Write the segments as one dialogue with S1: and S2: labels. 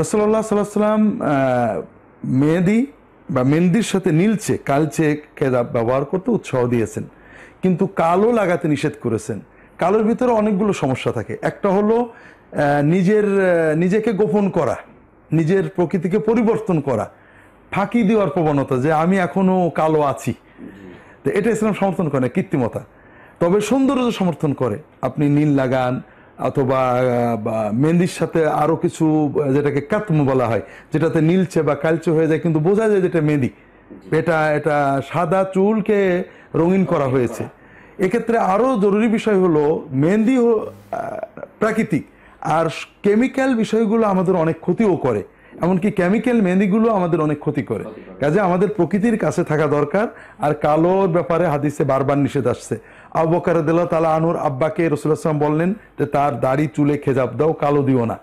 S1: রসল্লাহ সাল্লাম মেহেদি বা মেহেন্দির সাথে নীলচে কালচে কেদাব ব্যবহার করতে উৎসাহ দিয়েছেন কিন্তু কালো লাগাতে নিষেধ করেছেন কালোর ভিতরে অনেকগুলো সমস্যা থাকে একটা হলো নিজের নিজেকে গোপন করা নিজের প্রকৃতিকে পরিবর্তন করা ফাঁকি দেওয়ার প্রবণতা যে আমি এখনও কালো আছি তো এটা ইসলাম সমর্থন করে না কৃত্রিমতা তবে সৌন্দর্য সমর্থন করে আপনি নীল লাগান অথবা মেহেন্দির সাথে আরও কিছু যেটাকে কাতম বলা হয় যেটাতে নীলছে বা কালচে হয়ে যায় কিন্তু বোঝা যায় যেটা মেহেন্দি এটা এটা সাদা চুলকে রঙিন করা হয়েছে এক্ষেত্রে আরও জরুরি বিষয় হলো মেহেন্দি প্রাকৃতিক আর কেমিক্যাল বিষয়গুলো আমাদের অনেক ক্ষতিও করে এমনকি কেমিক্যাল মেহেন্দিগুলো আমাদের অনেক ক্ষতি করে কাজে আমাদের প্রকৃতির কাছে থাকা দরকার আর কালোর ব্যাপারে হাদিসে বারবার নিষেধ আসছে আবকার দিল্লা তালা আনুর আব্বাকে রসুলাম বললেন যে তার দাড়ি চুলে খেজাব দাও কালো দিও না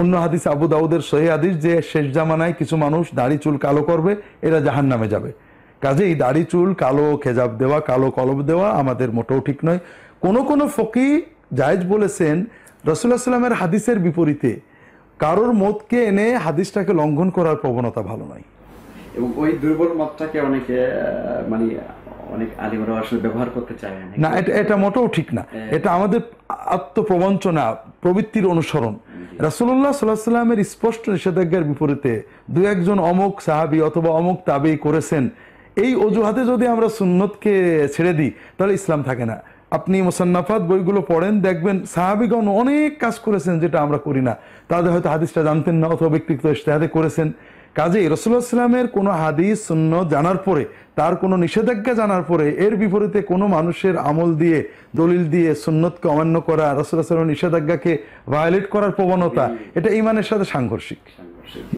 S1: অন্য হাদিস আবু দাউদের সহি হাদিস যে শেষ জামানায় কিছু মানুষ দাড়ি চুল কালো করবে এরা জাহান নামে যাবে কাজেই দাড়ি চুল কালো খেজাব দেওয়া কালো কলব দেওয়া আমাদের মোটেও ঠিক নয় কোনো কোনো ফকি জায়েজ বলেছেন রসুল্লাহ সাল্লামের হাদিসের বিপরীতে কারোর মতকে এনে হাদিসটাকে লঙ্ঘন করার প্রবণতা ভালো নয় এবং ওই দুর্বল মতটাকে অনেকে মানে অনেক আলিমরা আসলে ব্যবহার করতে চায় না এটা এটা মোটেও ঠিক না হ্যাঁ। এটা আমাদের আত্মপ্রবঞ্চনা প্রবৃত্তির অনুসরণ স্পষ্ট নিষেধাজ্ঞার বিপরীতে একজন অমুক অথবা অমুক তাবেই করেছেন এই অজুহাতে যদি আমরা সুন্নতকে ছেড়ে দিই তাহলে ইসলাম থাকে না আপনি মোসান্নাফাত বইগুলো পড়েন দেখবেন সাহাবিগণ অনেক কাজ করেছেন যেটা আমরা করি না তাদের হয়তো হাদিসটা জানতেন না অথবা ব্যক্তিগত ইশতেহাদে করেছেন কাজেই রসুল্লাহ সাল্লামের কোনো হাদিস শূন্য জানার পরে তার কোনো নিষেধাজ্ঞা জানার পরে এর বিপরীতে কোনো মানুষের আমল দিয়ে দলিল দিয়ে সুন্নতকে অমান্য করা রসুল্লাহ সাল্লামের নিষেধাজ্ঞাকে ভায়োলেট করার প্রবণতা এটা ইমানের সাথে সাংঘর্ষিক